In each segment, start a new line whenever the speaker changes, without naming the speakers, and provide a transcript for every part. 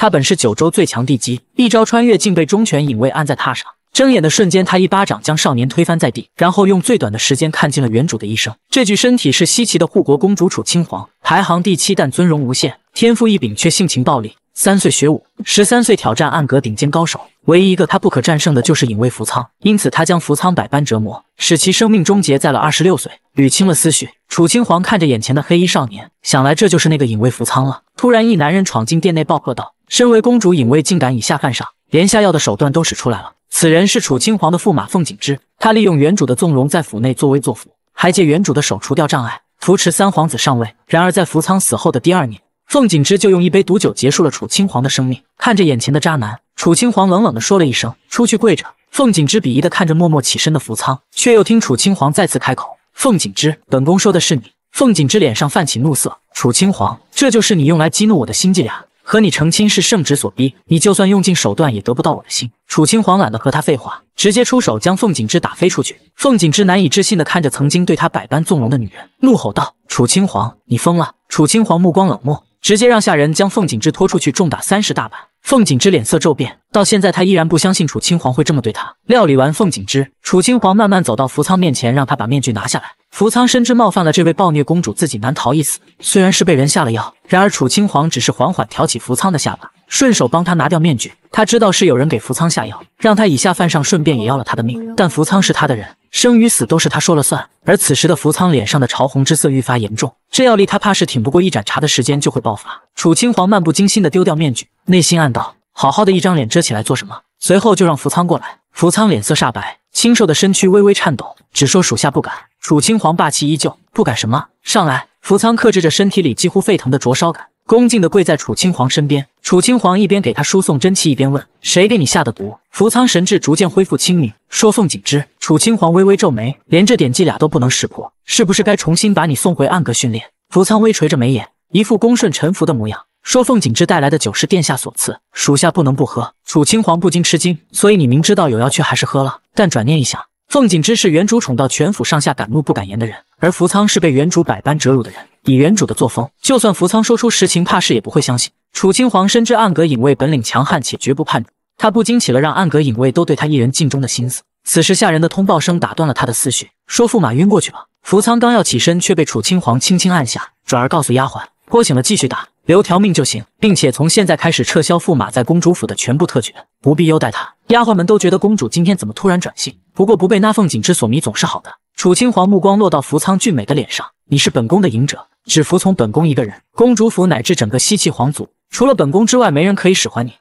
他本是九州最强地基，一招穿越竟被忠犬影卫按在榻上。睁眼的瞬间，他一巴掌将少年推翻在地，然后用最短的时间看尽了原主的一生。这具身体是西岐的护国公主楚青皇，排行第七，但尊荣无限，天赋异禀却性情暴力。三岁学武，十三岁挑战暗阁顶尖高手，唯一一个他不可战胜的就是影卫扶苍。因此，他将扶苍百般折磨，使其生命终结在了二十六岁。捋清了思绪，楚青皇看着眼前的黑衣少年，想来这就是那个影卫扶苍了。突然，一男人闯进殿内，暴喝道。身为公主，隐卫竟敢以下犯上，连下药的手段都使出来了。此人是楚青皇的驸马凤景之，他利用原主的纵容，在府内作威作福，还借原主的手除掉障碍，扶持三皇子上位。然而在扶仓死后的第二年，凤景之就用一杯毒酒结束了楚青皇的生命。看着眼前的渣男，楚青皇冷冷地说了一声：“出去跪着。”凤景之鄙夷地看着默默起身的扶仓，却又听楚青皇再次开口：“凤景之，本宫说的是你。”凤景之脸上泛起怒色：“楚青皇，这就是你用来激怒我的心计呀！”和你成亲是圣旨所逼，你就算用尽手段也得不到我的心。楚清皇懒得和他废话，直接出手将凤景之打飞出去。凤景之难以置信地看着曾经对他百般纵容的女人，怒吼道：“楚清皇，你疯了！”楚清皇目光冷漠，直接让下人将凤景之拖出去重打三十大板。凤锦之脸色骤变，到现在他依然不相信楚清皇会这么对他。料理完凤锦之，楚清皇慢慢走到扶仓面前，让他把面具拿下来。扶仓深知冒犯了这位暴虐公主，自己难逃一死。虽然是被人下了药，然而楚清皇只是缓缓挑起扶仓的下巴，顺手帮他拿掉面具。他知道是有人给扶仓下药，让他以下犯上，顺便也要了他的命。但扶仓是他的人，生与死都是他说了算。而此时的扶仓脸上的潮红之色愈发严重，这药力他怕是挺不过一盏茶的时间就会爆发。楚清皇漫不经心的丢掉面具。内心暗道：“好好的一张脸遮起来做什么？”随后就让扶仓过来。扶仓脸色煞白，清瘦的身躯微微颤抖，只说属下不敢。楚青皇霸气依旧，不敢什么？上来！扶仓克制着身体里几乎沸腾的灼烧感，恭敬的跪在楚青皇身边。楚青皇一边给他输送真气，一边问：“谁给你下的毒？”扶仓神智逐渐恢复清明，说：“凤锦之。”楚青皇微微皱眉，连这点伎俩都不能识破，是不是该重新把你送回暗格训练？扶苍微垂着眉眼，一副恭顺臣服的模样。说凤锦之带来的酒是殿下所赐，属下不能不喝。楚青皇不禁吃惊，所以你明知道有药却还是喝了。但转念一想，凤锦之是原主宠到全府上下敢怒不敢言的人，而福仓是被原主百般折辱的人。以原主的作风，就算福仓说出实情，怕是也不会相信。楚青皇深知暗阁隐卫本领强悍且绝不叛主，他不禁起了让暗阁隐卫都对他一人尽忠的心思。此时下人的通报声打断了他的思绪，说驸马晕过去了。福仓刚要起身，却被楚青皇轻轻按下，转而告诉丫鬟。泼醒了，继续打，留条命就行，并且从现在开始撤销驸马在公主府的全部特权，不必优待他。丫鬟们都觉得公主今天怎么突然转性，不过不被那凤锦之所迷总是好的。楚青皇目光落到扶苍俊美的脸上，你是本宫的隐者，只服从本宫一个人。公主府乃至整个西岐皇族，除了本宫之外，没人可以使唤你。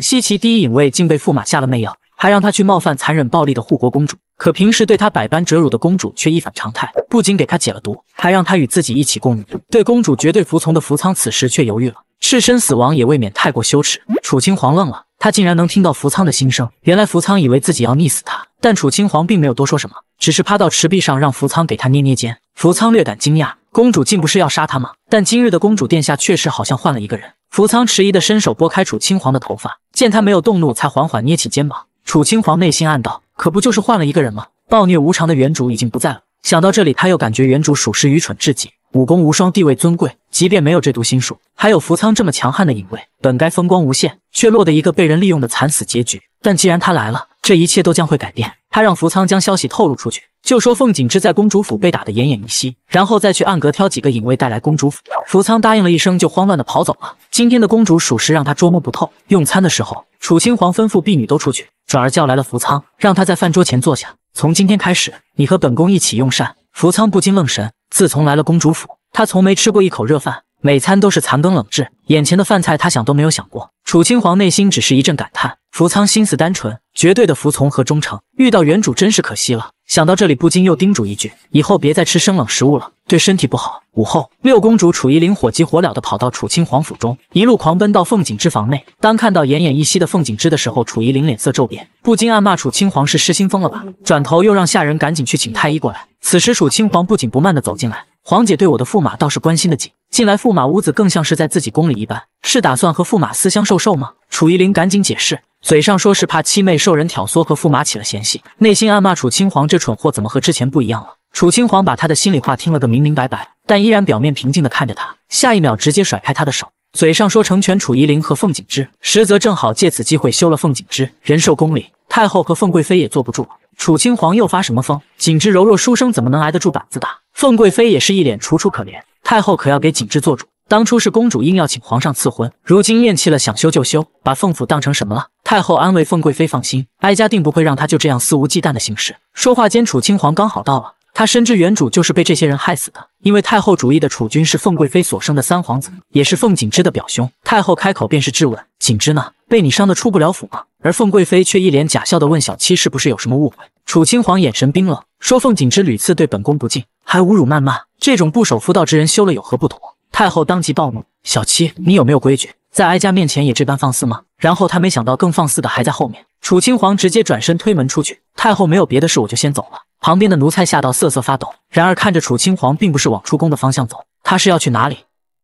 西岐第一影卫竟被驸马下了媚药，还让他去冒犯残忍暴力的护国公主。可平时对他百般折辱的公主却一反常态，不仅给他解了毒，还让他与自己一起共浴。对公主绝对服从的扶仓此时却犹豫了，赤身死亡也未免太过羞耻。楚青皇愣了，他竟然能听到扶仓的心声。原来扶仓以为自己要溺死他，但楚青皇并没有多说什么，只是趴到池壁上，让扶仓给他捏捏肩。扶仓略感惊讶，公主竟不是要杀他吗？但今日的公主殿下确实好像换了一个人。扶仓迟疑的伸手拨开楚青皇的头发，见他没有动怒，才缓缓捏起肩膀。楚青皇内心暗道。可不就是换了一个人吗？暴虐无常的原主已经不在了。想到这里，他又感觉原主属实愚蠢至极，武功无双，地位尊贵，即便没有这读心术，还有扶桑这么强悍的隐卫，本该风光无限，却落得一个被人利用的惨死结局。但既然他来了，这一切都将会改变。他让扶桑将消息透露出去，就说凤锦之在公主府被打得奄奄一息，然后再去暗阁挑几个隐卫带来公主府。扶桑答应了一声，就慌乱地跑走了。今天的公主属实让他捉摸不透。用餐的时候。楚青皇吩咐婢女都出去，转而叫来了福仓，让他在饭桌前坐下。从今天开始，你和本宫一起用膳。福仓不禁愣神，自从来了公主府，他从没吃过一口热饭，每餐都是残羹冷炙。眼前的饭菜，他想都没有想过。楚青皇内心只是一阵感叹：福仓心思单纯，绝对的服从和忠诚，遇到原主真是可惜了。想到这里，不禁又叮嘱一句：“以后别再吃生冷食物了，对身体不好。”午后，六公主楚依灵火急火燎的跑到楚清皇府中，一路狂奔到凤锦之房内。当看到奄奄一息的凤锦之的时候，楚依灵脸色骤变，不禁暗骂楚清皇是失心疯了吧！转头又让下人赶紧去请太医过来。此时楚清皇不紧不慢的走进来：“皇姐对我的驸马倒是关心的紧，近来驸马屋子更像是在自己宫里一般，是打算和驸马私相授受吗？”楚依灵赶紧解释。嘴上说是怕七妹受人挑唆和驸马起了嫌隙，内心暗骂楚青皇这蠢货怎么和之前不一样了。楚青皇把他的心里话听了个明明白白，但依然表面平静地看着他，下一秒直接甩开他的手，嘴上说成全楚夷陵和凤景之，实则正好借此机会休了凤景之。仁寿宫里，太后和凤贵妃也坐不住了，楚青皇又发什么疯？景之柔弱书生怎么能挨得住板子打？凤贵妃也是一脸楚楚可怜，太后可要给景之做主。当初是公主硬要请皇上赐婚，如今厌弃了，想休就休，把凤府当成什么了？太后安慰凤贵妃：“放心，哀家定不会让她就这样肆无忌惮的行事。”说话间，楚青皇刚好到了，他深知原主就是被这些人害死的，因为太后主意的储君是凤贵妃所生的三皇子，也是凤锦之的表兄。太后开口便是质问：“锦之呢？被你伤得出不了府吗？”而凤贵妃却一脸假笑的问小七：“是不是有什么误会？”楚青皇眼神冰冷，说：“凤锦之屡次对本宫不敬，还侮辱谩骂，这种不守妇道之人，休了有何不妥？”太后当即暴怒：“小七，你有没有规矩？在哀家面前也这般放肆吗？”然后她没想到更放肆的还在后面。楚青皇直接转身推门出去。太后没有别的事，我就先走了。旁边的奴才吓到瑟瑟发抖。然而看着楚青皇，并不是往出宫的方向走，他是要去哪里？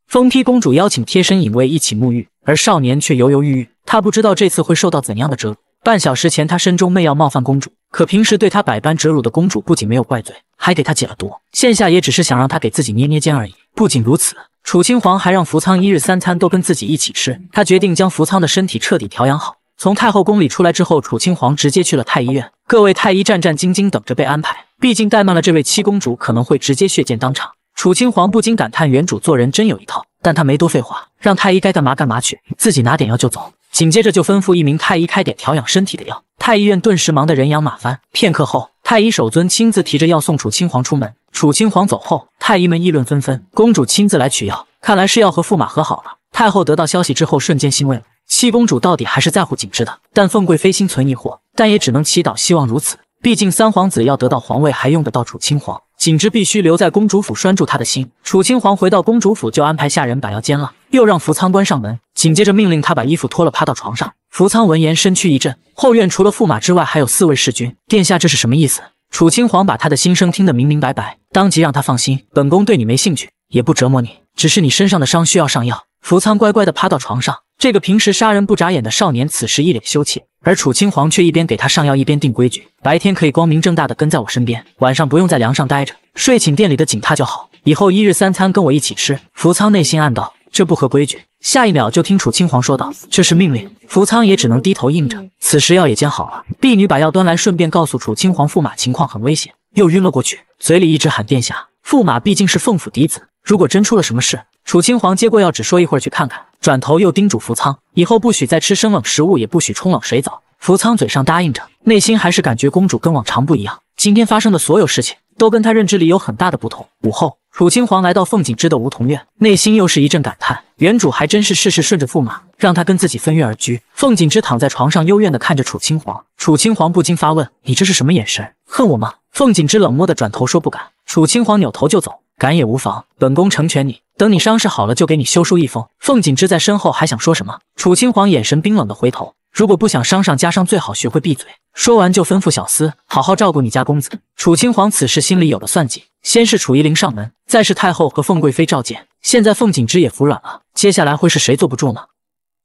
风批公主邀请贴身影卫一起沐浴，而少年却犹犹豫豫。他不知道这次会受到怎样的折辱。半小时前，他身中媚药，冒犯公主，可平时对他百般折辱的公主，不仅没有怪罪，还给他解了毒。现下也只是想让他给自己捏捏肩而已。不仅如此。楚清皇还让扶仓一日三餐都跟自己一起吃，他决定将扶仓的身体彻底调养好。从太后宫里出来之后，楚清皇直接去了太医院，各位太医战战兢兢等着被安排，毕竟怠慢了这位七公主，可能会直接血溅当场。楚清皇不禁感叹，原主做人真有一套。但他没多废话，让太医该干嘛干嘛去，自己拿点药就走。紧接着就吩咐一名太医开点调养身体的药，太医院顿时忙得人仰马翻。片刻后，太医首尊亲自提着药送楚清皇出门。楚清皇走后，太医们议论纷纷。公主亲自来取药，看来是要和驸马和好了。太后得到消息之后，瞬间欣慰了。七公主到底还是在乎景之的，但凤贵妃心存疑惑，但也只能祈祷，希望如此。毕竟三皇子要得到皇位，还用得到楚清皇。景之必须留在公主府，拴住他的心。楚清皇回到公主府，就安排下人把药煎了，又让福仓关上门，紧接着命令他把衣服脱了，趴到床上。福仓闻言，身躯一震。后院除了驸马之外，还有四位侍君殿下，这是什么意思？楚青皇把他的心声听得明明白白，当即让他放心，本宫对你没兴趣，也不折磨你，只是你身上的伤需要上药。福仓乖乖地趴到床上，这个平时杀人不眨眼的少年，此时一脸羞怯，而楚青皇却一边给他上药，一边定规矩：白天可以光明正大的跟在我身边，晚上不用在梁上待着，睡寝殿里的景榻就好。以后一日三餐跟我一起吃。福仓内心暗道。这不合规矩。下一秒就听楚青皇说道：“这是命令。”扶仓也只能低头应着。此时药也煎好了，婢女把药端来，顺便告诉楚青皇驸马情况很危险，又晕了过去，嘴里一直喊殿下。驸马毕竟是凤府嫡子，如果真出了什么事，楚青皇接过药，只说一会儿去看看。转头又叮嘱扶仓以后不许再吃生冷食物，也不许冲冷水澡。扶仓嘴上答应着，内心还是感觉公主跟往常不一样。今天发生的所有事情。都跟他认知里有很大的不同。午后，楚青皇来到凤锦之的梧桐院，内心又是一阵感叹，原主还真是事事顺着驸马，让他跟自己分院而居。凤锦之躺在床上，幽怨的看着楚青皇，楚青皇不禁发问，你这是什么眼神？恨我吗？凤锦之冷漠的转头说，不敢。楚青皇扭头就走，敢也无妨，本宫成全你，等你伤势好了就给你休书一封。凤锦之在身后还想说什么，楚青皇眼神冰冷的回头。如果不想伤上加伤，最好学会闭嘴。说完就吩咐小厮好好照顾你家公子。楚清皇此时心里有了算计，先是楚依琳上门，再是太后和凤贵妃召见，现在凤锦之也服软了，接下来会是谁坐不住呢？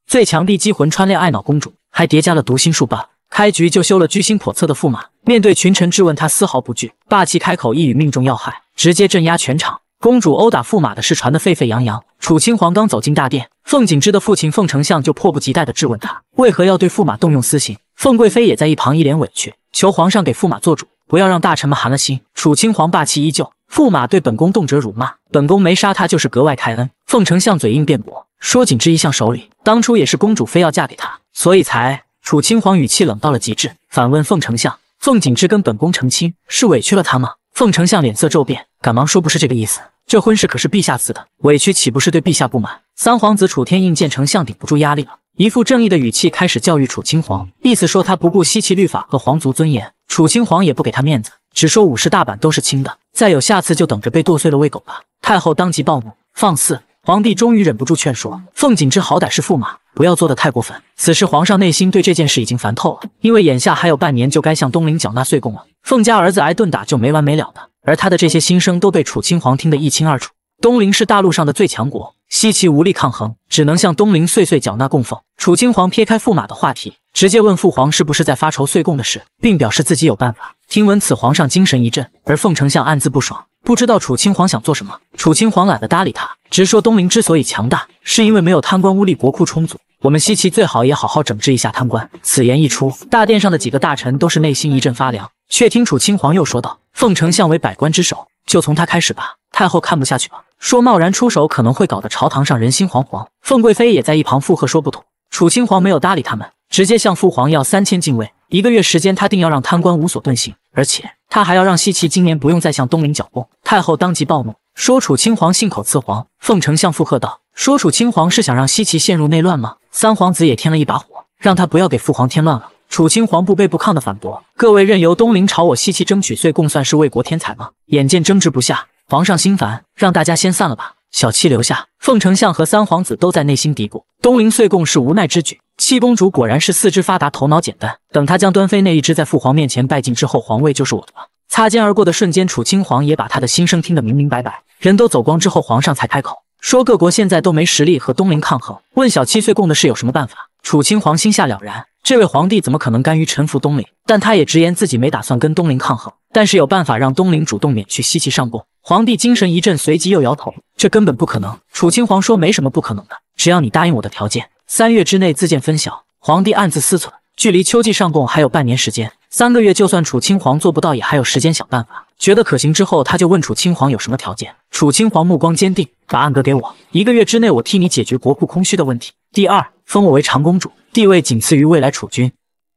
最强帝姬魂穿恋爱脑公主，还叠加了读心术吧？开局就修了居心叵测的驸马，面对群臣质问他丝毫不惧，霸气开口一语命中要害，直接镇压全场。公主殴打驸马的事传得沸沸扬扬。楚清皇刚走进大殿。凤景之的父亲凤丞相就迫不及待地质问他，为何要对驸马动用私刑？凤贵妃也在一旁一脸委屈，求皇上给驸马做主，不要让大臣们寒了心。楚清皇霸气依旧，驸马对本宫动辄辱骂，本宫没杀他就是格外开恩。凤丞相嘴硬辩驳，说景之一向守礼，当初也是公主非要嫁给他，所以才……楚清皇语气冷到了极致，反问凤丞相，凤景之跟本宫成亲是委屈了他吗？凤丞相脸色骤变，赶忙说不是这个意思，这婚事可是陛下赐的，委屈岂不是对陛下不满？三皇子楚天应见丞相顶不住压力了，一副正义的语气开始教育楚清皇，意思说他不顾西岐律法和皇族尊严。楚清皇也不给他面子，只说五十大板都是轻的，再有下次就等着被剁碎了喂狗吧。太后当即暴怒，放肆！皇帝终于忍不住劝说，凤锦之好歹是驸马，不要做得太过分。此时皇上内心对这件事已经烦透了，因为眼下还有半年就该向东陵缴纳岁贡了，凤家儿子挨顿打就没完没了的，而他的这些心声都被楚清皇听得一清二楚。东陵是大陆上的最强国，西岐无力抗衡，只能向东陵岁岁缴纳供奉。楚青皇撇开驸马的话题，直接问父皇是不是在发愁岁贡的事，并表示自己有办法。听闻此，皇上精神一振，而凤丞相暗自不爽，不知道楚青皇想做什么。楚青皇懒得搭理他，直说东陵之所以强大，是因为没有贪官污吏，国库充足。我们西岐最好也好好整治一下贪官。此言一出，大殿上的几个大臣都是内心一阵发凉。却听楚青皇又说道：“凤丞相为百官之首，就从他开始吧。”太后看不下去了。说贸然出手可能会搞得朝堂上人心惶惶。凤贵妃也在一旁附和说不妥。楚清皇没有搭理他们，直接向父皇要三千禁卫，一个月时间，他定要让贪官无所遁形。而且他还要让西岐今年不用再向东陵缴贡。太后当即暴怒，说楚清皇信口雌黄。凤丞相附和道，说楚清皇是想让西岐陷入内乱吗？三皇子也添了一把火，让他不要给父皇添乱了。楚清皇不卑不亢的反驳，各位任由东陵朝我西岐争取岁贡，算是为国添彩吗？眼见争执不下。皇上心烦，让大家先散了吧。小七留下。凤丞相和三皇子都在内心嘀咕：东陵岁贡是无奈之举。七公主果然是四肢发达，头脑简单。等她将端妃那一只在父皇面前拜进之后，皇位就是我的了。擦肩而过的瞬间，楚清皇也把他的心声听得明明白白。人都走光之后，皇上才开口说：各国现在都没实力和东陵抗衡，问小七岁贡的事有什么办法？楚清皇心下了然，这位皇帝怎么可能甘于臣服东陵？但他也直言自己没打算跟东陵抗衡。但是有办法让东陵主动免去西岐上供。皇帝精神一振，随即又摇头，这根本不可能。楚青皇说：“没什么不可能的，只要你答应我的条件，三月之内自见分晓。”皇帝暗自思忖，距离秋季上供还有半年时间，三个月就算楚青皇做不到，也还有时间想办法。觉得可行之后，他就问楚青皇有什么条件。楚青皇目光坚定：“把暗格给我，一个月之内我替你解决国库空虚的问题。第二，封我为长公主，地位仅次于未来储君。”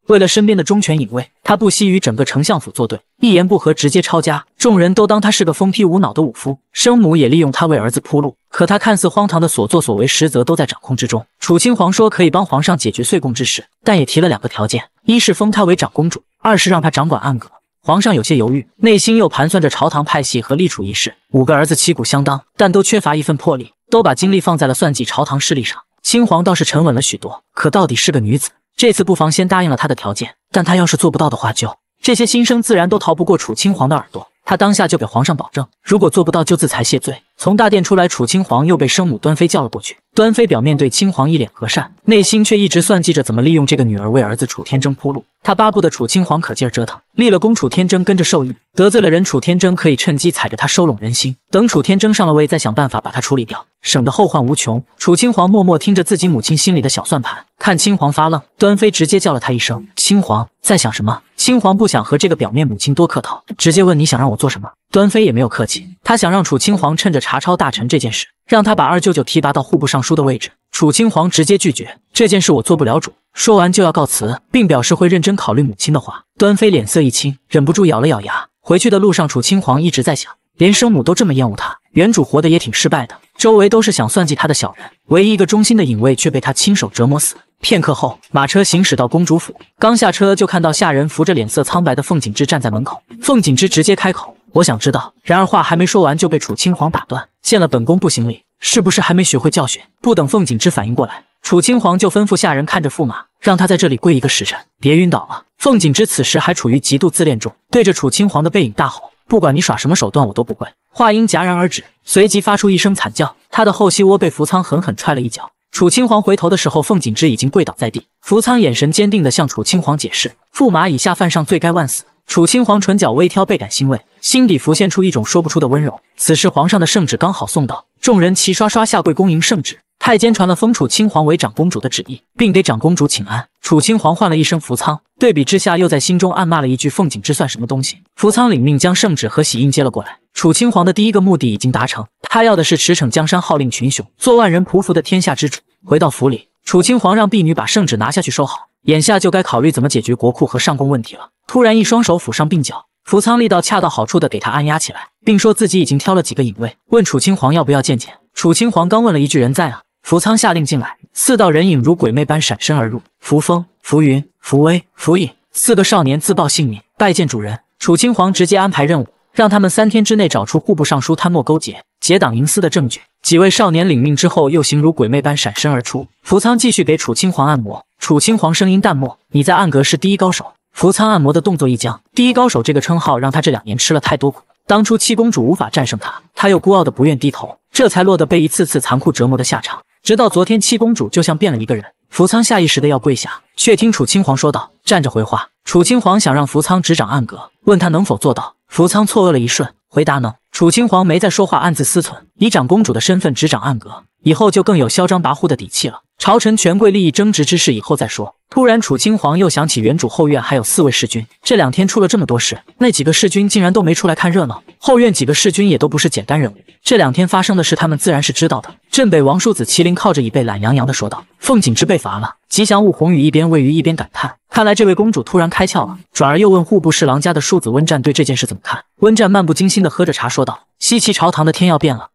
为了身边的忠犬隐卫，他不惜与整个丞相府作对，一言不合直接抄家。众人都当他是个疯批无脑的武夫，生母也利用他为儿子铺路。可他看似荒唐的所作所为，实则都在掌控之中。楚青皇说可以帮皇上解决岁贡之事，但也提了两个条件：一是封他为长公主，二是让他掌管暗阁。皇上有些犹豫，内心又盘算着朝堂派系和立储一事。五个儿子旗鼓相当，但都缺乏一份魄力，都把精力放在了算计朝堂势力上。青皇倒是沉稳了许多，可到底是个女子。这次不妨先答应了他的条件，但他要是做不到的话，就这些新生自然都逃不过楚清皇的耳朵。他当下就给皇上保证，如果做不到就自裁谢罪。从大殿出来，楚清皇又被生母端妃叫了过去。端妃表面对清皇一脸和善，内心却一直算计着怎么利用这个女儿为儿子楚天征铺路。他巴不得楚青皇可劲儿折腾，立了功，楚天征跟着受益；得罪了人，楚天征可以趁机踩着他收拢人心。等楚天征上了位，再想办法把他处理掉，省得后患无穷。楚青皇默默听着自己母亲心里的小算盘，看青皇发愣，端妃直接叫了他一声：“青皇，在想什么？”青皇不想和这个表面母亲多客套，直接问：“你想让我做什么？”端妃也没有客气，他想让楚青皇趁着查抄大臣这件事，让他把二舅舅提拔到户部尚书的位置。楚青皇直接拒绝：“这件事我做不了主。”说完就要告辞，并表示会认真考虑母亲的话。端妃脸色一青，忍不住咬了咬牙。回去的路上，楚青皇一直在想，连生母都这么厌恶他，原主活得也挺失败的，周围都是想算计他的小人，唯一一个忠心的影卫却被他亲手折磨死。片刻后，马车行驶到公主府，刚下车就看到下人扶着脸色苍白的凤锦之站在门口。凤锦之直接开口：“我想知道。”然而话还没说完就被楚青皇打断：“见了本宫不行礼，是不是还没学会教训？”不等凤锦之反应过来。楚青皇就吩咐下人看着驸马，让他在这里跪一个时辰，别晕倒了。凤锦之此时还处于极度自恋中，对着楚青皇的背影大吼：“不管你耍什么手段，我都不会！”话音戛然而止，随即发出一声惨叫，他的后膝窝被扶苍狠狠踹了一脚。楚青皇回头的时候，凤锦之已经跪倒在地。扶苍眼神坚定地向楚青皇解释：“驸马以下犯上，罪该万死。”楚青皇唇角微挑，倍感欣慰，心底浮现出一种说不出的温柔。此时皇上的圣旨刚好送到，众人齐刷刷下跪恭迎圣旨。太监传了封楚清皇为长公主的旨意，并给长公主请安。楚清皇唤了一声扶仓，对比之下又在心中暗骂了一句：“凤锦之算什么东西？”扶仓领命将圣旨和玺印接了过来。楚清皇的第一个目的已经达成，他要的是驰骋江山，号令群雄，做万人匍匐的天下之主。回到府里，楚清皇让婢女把圣旨拿下去收好，眼下就该考虑怎么解决国库和上宫问题了。突然，一双手抚上鬓角，扶仓力道恰到好处的给他按压起来，并说自己已经挑了几个隐卫，问楚清皇要不要见见。楚清皇刚问了一句“人在啊”，扶苍下令进来，四道人影如鬼魅般闪身而入。扶风、扶云、扶威、扶影四个少年自报姓名，拜见主人。楚青皇直接安排任务，让他们三天之内找出户部尚书贪墨勾结、结党营私的证据。几位少年领命之后，又形如鬼魅般闪身而出。扶苍继续给楚青皇按摩，楚青皇声音淡漠：“你在暗格是第一高手。”扶苍按摩的动作一僵，第一高手这个称号让他这两年吃了太多苦。当初七公主无法战胜他，他又孤傲的不愿低头，这才落得被一次次残酷折磨的下场。直到昨天，七公主就像变了一个人。扶仓下意识的要跪下，却听楚清皇说道：“站着回话。”楚清皇想让扶仓执掌暗阁，问他能否做到。扶仓错愕了一瞬，回答：“能。”楚清皇没再说话，暗自思忖：以长公主的身份执掌暗阁，以后就更有嚣张跋扈的底气了。朝臣权贵利益争执之事，以后再说。突然，楚清皇又想起原主后院还有四位世君，这两天出了这么多事，那几个世君竟然都没出来看热闹。后院几个世君也都不是简单人物，这两天发生的事，他们自然是知道的。镇北王庶子麒麟靠着椅背，懒洋洋的说道：“凤锦之被罚了。”吉祥物红羽一边喂鱼一边感叹：“看来这位公主突然开窍了。”转而又问户部侍郎家的庶子温战对这件事怎么看。温战漫不经心的喝着茶说道：“西岐朝堂的天要变了。”